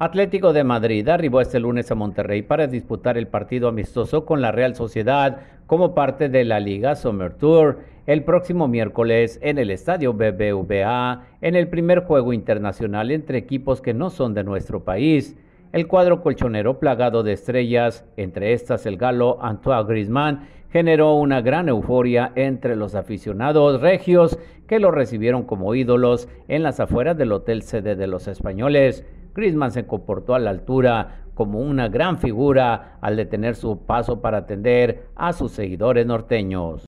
Atlético de Madrid arribó este lunes a Monterrey para disputar el partido amistoso con la Real Sociedad como parte de la Liga Summer Tour el próximo miércoles en el Estadio BBVA en el primer juego internacional entre equipos que no son de nuestro país. El cuadro colchonero plagado de estrellas, entre estas el galo Antoine Griezmann, generó una gran euforia entre los aficionados regios que lo recibieron como ídolos en las afueras del hotel sede de los españoles. Crisman se comportó a la altura como una gran figura al detener su paso para atender a sus seguidores norteños.